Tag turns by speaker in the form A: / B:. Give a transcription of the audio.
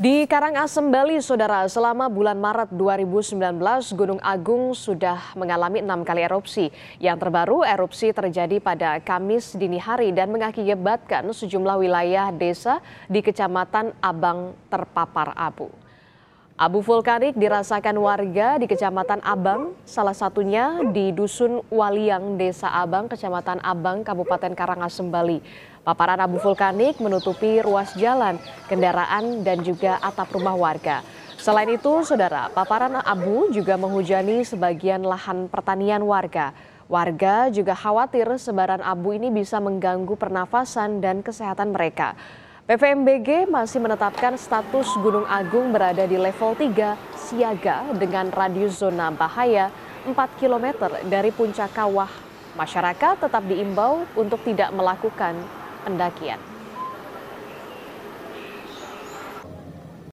A: Di Karangasem, Bali, Saudara, selama bulan Maret 2019, Gunung Agung sudah mengalami enam kali erupsi. Yang terbaru, erupsi terjadi pada Kamis dini hari dan mengakibatkan sejumlah wilayah desa di Kecamatan Abang terpapar abu. Abu vulkanik dirasakan warga di Kecamatan Abang, salah satunya di Dusun Waliang, Desa Abang, Kecamatan Abang, Kabupaten Karangasem, Bali. Paparan abu vulkanik menutupi ruas jalan, kendaraan, dan juga atap rumah warga. Selain itu, saudara, paparan abu juga menghujani sebagian lahan pertanian warga. Warga juga khawatir sebaran abu ini bisa mengganggu pernafasan dan kesehatan mereka. PVMBG masih menetapkan status Gunung Agung berada di level 3 siaga dengan radius zona bahaya 4 km dari puncak kawah. Masyarakat tetap diimbau untuk tidak melakukan pendakian.